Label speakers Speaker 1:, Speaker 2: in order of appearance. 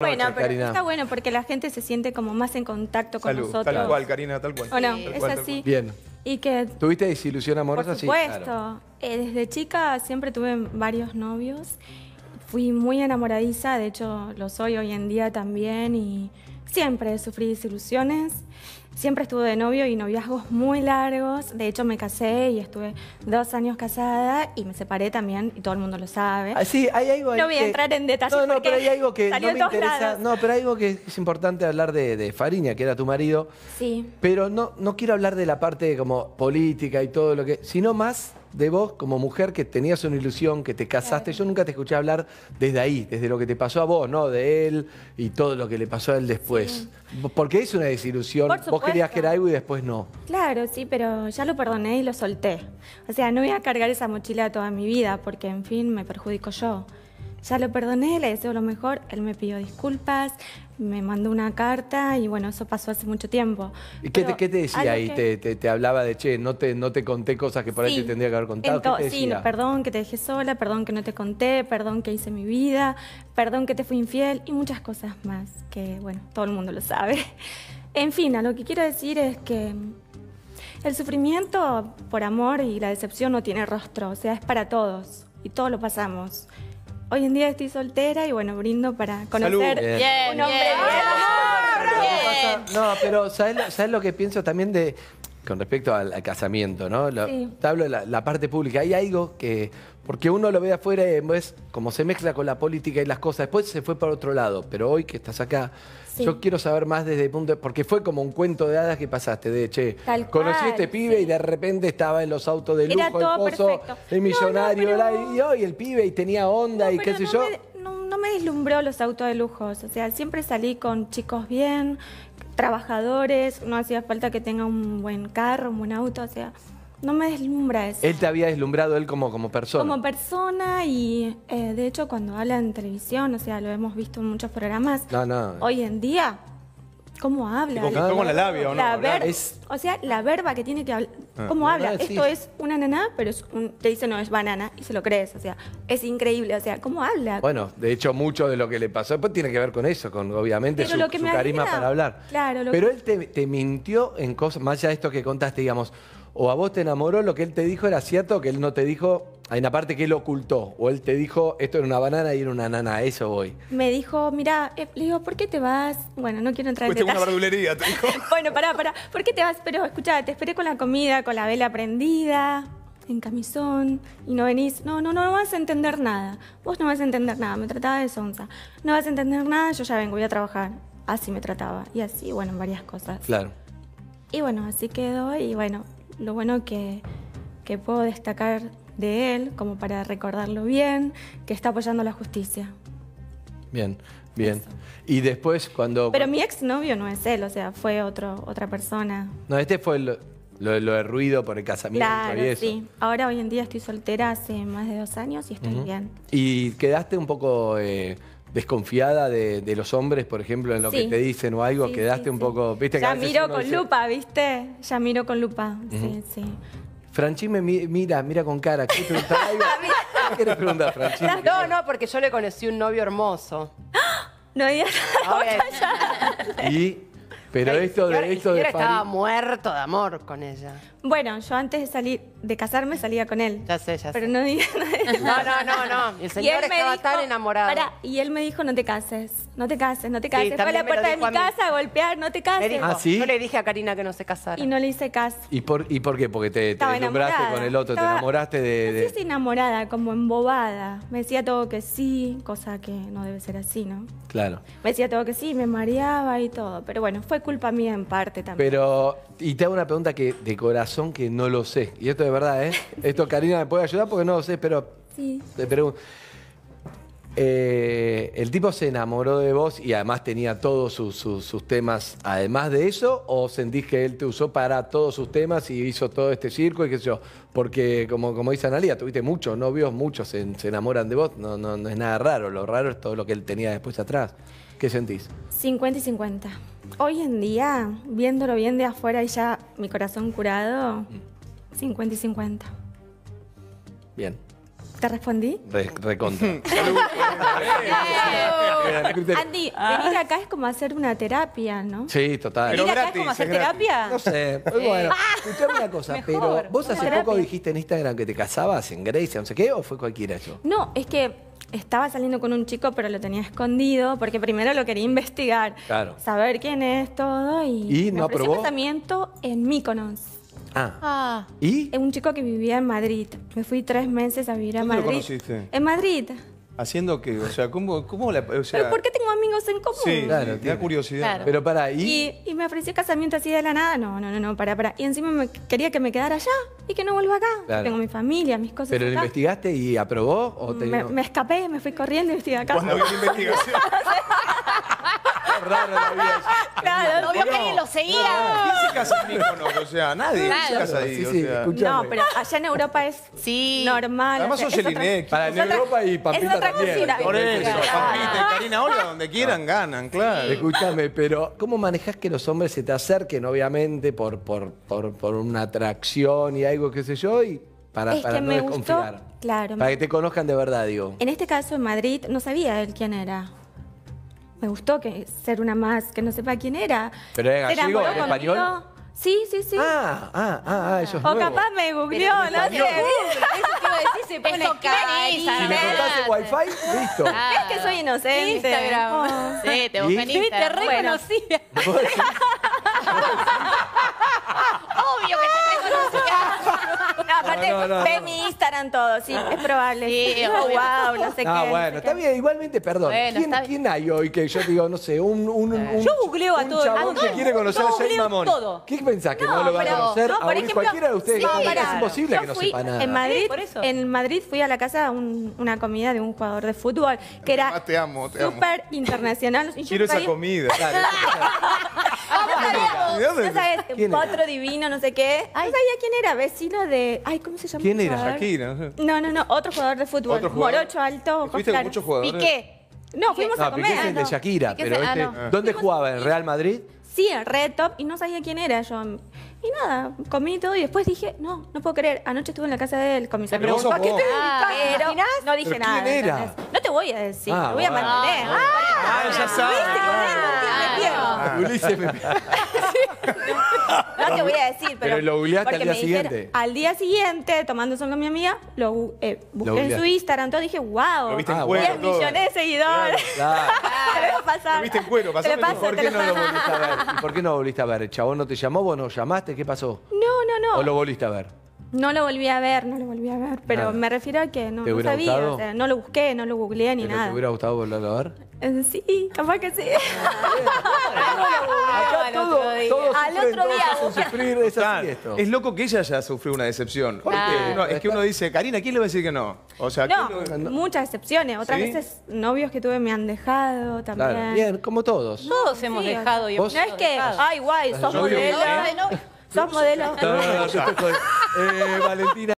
Speaker 1: Bueno, pero está
Speaker 2: bueno porque la gente se siente como más en contacto con nosotros. Tal cual,
Speaker 1: Karina, tal cual. ¿O es así. Bien.
Speaker 2: Y ¿Tuviste
Speaker 1: desilusión amorosa? Por supuesto.
Speaker 2: Eh, desde chica siempre tuve varios novios. Fui muy enamoradiza, de hecho lo soy hoy en día también y siempre sufrí desilusiones. Siempre estuve de novio y noviazgos muy largos. De hecho, me casé y estuve dos años casada y me separé también, y todo el mundo lo sabe. Ah, sí, hay algo No voy a entrar en detalles. No, no, pero hay algo que me interesa.
Speaker 1: No, pero hay algo que es importante hablar de, Fariña, que era tu marido. Sí. Pero no, quiero hablar de la parte como política y todo lo que. sino más de vos como mujer que tenías una ilusión, que te casaste. Yo nunca te escuché hablar desde ahí, desde lo que te pasó a vos, ¿no? De él y todo lo que le pasó a él después. Porque es una desilusión. Por querías que algo y después no.
Speaker 2: Claro, sí, pero ya lo perdoné y lo solté. O sea, no voy a cargar esa mochila toda mi vida porque, en fin, me perjudico yo. Ya lo perdoné, le deseo lo mejor, él me pidió disculpas, me mandó una carta y bueno, eso pasó hace mucho tiempo. ¿Y qué, te, decía ahí? Te,
Speaker 1: hablaba de, che, no te, no te conté cosas que por ahí te tendría que haber contado? Sí,
Speaker 2: perdón que te dejé sola, perdón que no te conté, perdón que hice mi vida, perdón que te fui infiel y muchas cosas más que, bueno, todo el mundo lo sabe. En fin, lo que quiero decir es que el sufrimiento por amor y la decepción no tiene rostro, o sea, es para todos y todos lo pasamos. Hoy en día estoy soltera y bueno, brindo para conocer un hombre
Speaker 1: No, pero ¿sabes ¿sabes lo que pienso también de con respecto al, casamiento, ¿no? Te hablo de la, parte pública. Hay algo que, porque uno lo ve afuera y como se mezcla con la política y las cosas, después se fue para otro lado, pero hoy que estás acá, yo quiero saber más desde el punto, de, porque fue como un cuento de hadas que pasaste, de che, conociste este pibe y de repente estaba en los autos de lujo, el el millonario, y hoy el pibe y tenía onda y qué sé yo.
Speaker 2: no me deslumbró los autos de lujo. o sea, siempre salí con chicos bien, trabajadores, no hacía falta que tenga un buen carro, un buen auto, o sea, no me deslumbra eso. Él
Speaker 1: te había deslumbrado él como, como persona.
Speaker 2: Como persona y eh, de hecho cuando habla en televisión, o sea, lo hemos visto en muchos programas, no, no. hoy en día, ¿cómo habla? Con, la labia o no? O sea, la verba que tiene que, hablar...
Speaker 1: Ah. ¿Cómo habla? Esto
Speaker 2: es una nana, pero te dice no, es banana y se lo crees. O sea, es increíble. O sea, ¿cómo habla?
Speaker 1: Bueno, de hecho, mucho de lo que le pasó después tiene que ver con eso, con obviamente su, carisma para hablar. pero él te, te, mintió en cosas, más allá de esto que contaste, digamos, o a vos te enamoró, lo que él te dijo era cierto, que él no te dijo hay una parte que él ocultó, o él te dijo, esto era una banana y era una nana, eso voy.
Speaker 2: Me dijo, mira, eh, le digo, ¿por qué te vas? Bueno, no quiero entrar en detalle. una verdulería, te dijo. bueno, pará, pará, ¿por qué te vas? Pero escuchá, te esperé con la comida, con la vela prendida, en camisón, y no venís. No, no, no, vas a entender nada. Vos no vas a entender nada, me trataba de sonza. No vas a entender nada, yo ya vengo, voy a trabajar. Así me trataba, y así, bueno, en varias cosas. Claro. Y bueno, así quedó, y bueno, lo bueno que que puedo destacar de él, como para recordarlo bien, que está apoyando la justicia.
Speaker 1: Bien, bien. Y después cuando... Pero
Speaker 2: mi exnovio no es él, o sea, fue otro, otra persona.
Speaker 1: No, este fue lo, de ruido por el casamiento claro, y sí.
Speaker 2: Ahora hoy en día estoy soltera hace más de dos años y estoy bien.
Speaker 1: ¿Y quedaste un poco... Eh, desconfiada de, los hombres, por ejemplo, en lo que te dicen o algo, quedaste un poco, viste, ya miro con lupa,
Speaker 2: viste, ya miro con lupa, sí, sí.
Speaker 1: Franchi me mira, mira con cara. ¿Qué te ¿Qué
Speaker 2: No, no, porque yo le conocí un novio hermoso. No digas
Speaker 1: Y, pero esto de, esto de estaba
Speaker 2: muerto de amor con ella. Bueno, yo antes de salir, de casarme salía con él. Ya sé, ya sé. Pero no digas No, no, no, no. El señor estaba tan enamorado. Para, y él me dijo no te cases. No te cases, no te cases. Fue a la puerta de mi casa a golpear, no te cases. Ah, yo le dije a Karina que no se casara. Y no le hice caso.
Speaker 1: ¿Y por, y por qué? Porque te, deslumbraste con el otro, te enamoraste de, de... No
Speaker 2: enamorada, como embobada. Me decía todo que sí, cosa que no debe ser así, ¿no? Claro. Me decía todo que sí, me mareaba y todo. Pero bueno, fue culpa mía en parte también.
Speaker 1: Pero, y te hago una pregunta que de corazón que no lo sé. Y esto de verdad, ¿eh? Esto Karina me puede ayudar porque no lo sé, pero... Sí. Te pregunto. Eh, el tipo se enamoró de vos y además tenía todos sus, temas además de eso, o sentís que él te usó para todos sus temas y hizo todo este circo y qué sé yo. Porque como, como dice Analia, tuviste muchos novios, muchos se, enamoran de vos, no, no, no es nada raro, lo raro es todo lo que él tenía después atrás. ¿Qué sentís?
Speaker 2: 50 y 50. Hoy en día, viéndolo bien de afuera y ya mi corazón curado, 50 mm. y 50. Bien. ¿Te respondí?
Speaker 1: Re, recontra.
Speaker 2: Eh, Andy, venir acá es como hacer una terapia, ¿no?
Speaker 1: Sí, total. Venir acá es como hacer terapia. No sé. Eh, eh, bueno, ah.
Speaker 2: escuchame una cosa, pero vos hace poco dijiste
Speaker 1: en Instagram que te casabas en Grecia, no sé qué, o fue cualquiera yo
Speaker 2: No, es que estaba saliendo con un chico, pero lo tenía escondido, porque primero lo quería investigar. Claro. Saber quién es todo y, ¿Y me no aprobó? casamiento en Miconos Ah. ah. y ¿Y? Eh, un chico que vivía en Madrid. Me fui tres meses a vivir a Madrid. Madrid. lo conociste? En Madrid.
Speaker 1: ¿Haciendo qué? O sea, ¿cómo, cómo la...? ¿Pero por qué
Speaker 2: tengo amigos en común? Sí,
Speaker 1: Claro, Te da curiosidad. Pero para, ¿y?
Speaker 2: Y, me ofreció casamiento así de la nada. No, no, no, no, para, para. Y encima quería que me quedara allá y que no vuelva acá. Tengo mi familia, mis cosas ¿Pero lo
Speaker 1: investigaste y aprobó? Me,
Speaker 2: escapé, me fui corriendo y estoy acá. Cuando vi la investigación.
Speaker 1: Raro la vida. Claro, obvio que alguien lo seguía. ¿Quién se casa con O sea, nadie se casa ahí. o sea. No, pero
Speaker 2: allá en Europa es normal. Además más sos Para en Europa y también. Ah. Por eso, Pampita
Speaker 1: y Karina hola, donde quieran, ganan, claro. Escúchame, pero ¿cómo manejas que los hombres se te acerquen, obviamente, por, por, por, por una atracción y algo, qué sé yo, y para, Es que no me gustó, claro, Para que te conozcan de verdad, digo.
Speaker 2: En este caso en Madrid no sabía él quién era me gustó que ser una más que no sepa quién era.
Speaker 1: ¿Pero era gallego, era español?
Speaker 2: Sí, sí, sí.
Speaker 1: Ah, ah, ah, ah eso es O capaz me
Speaker 2: googleó, no sé. Eso te iba a decir, se pone carita. Si me
Speaker 1: contaste wifi, listo. Ah, es que soy inocente. Instagram.
Speaker 2: Oh. Sí, te busqué en Instagram. Sí, te reconocía. Aparte, no, no, ve mi Instagram todo, sí, es probable. Sí, oh, wow, no sé ah, qué. Ah, bueno,
Speaker 1: está bien, igualmente, perdón. ¿Quién, ¿Quién, hay hoy que yo digo, no sé, un. un, un yo googleo a todo el que quiere conocer a Jay Mamón. Todo. ¿Qué pensás que no, lo va a conocer? No, por ejemplo, cualquiera de ustedes. es imposible que no sepa nada. En Madrid,
Speaker 2: en Madrid fui a la casa a una comida de un jugador de fútbol que era. Súper internacional. Quiero esa comida. ¿Ya sabes? ¿Quién era? divino, no sé qué. ¿No sabía quién era? Vecino de... Ay, ¿cómo se llama? ¿Quién era? Shakira. No, no, no. Otro jugador de fútbol. Morocho, alto, ¿Viste muchos jugadores? Piqué. No, fuimos a ah, comer. Piqué es de Shakira, pero este, ah, ¿Dónde
Speaker 1: jugaba? ¿En Real Madrid?
Speaker 2: Sí, en Red Top y no sabía quién era yo. Y nada, comí todo y después dije, no, no puedo creer. Anoche estuve en la casa de él con mis Pero amigos. qué te dedicas? Ah, no dije nada. quién era? No te voy a decir, te voy a mantener. Ah, ya
Speaker 1: ¿Viste Ulises
Speaker 2: No te voy a decir, pero. Pero lo googleaste al día siguiente. al día siguiente, tomando sol con mi amiga, lo eh, busqué en su Instagram, todo dije, wow, 10 millones de seguidores. Claro, claro. Lo pasar. Lo viste
Speaker 1: en cuero, pasó. ¿Por qué no lo volviste a ver? ¿Y ¿Por qué no lo volviste a ver? ¿El chabón no te llamó? ¿Vos no llamaste? ¿Qué pasó?
Speaker 2: No, no, no. ¿O lo volviste a ver? No lo volví a ver, no lo volví a ver, pero me refiero a que no, lo sabía, o sea, no lo busqué, no lo googleé ni nada. ¿Te hubiera
Speaker 1: gustado volverlo a ver?
Speaker 2: Eh, sí, capaz que sí. Acá todo- todos Al otro todos día,
Speaker 1: es loco que ella ya sufrió una decepción. es que uno dice, Karina, ¿quién le va a decir que no? O sea, No,
Speaker 2: muchas decepciones, Otras veces novios que tuve me han dejado también. Claro, bien, como
Speaker 1: todos. Todos hemos dejado y ¿Vos? No es que, ay,
Speaker 2: guay, sos modelo.
Speaker 1: Sos modelo. No, eh, Valentina.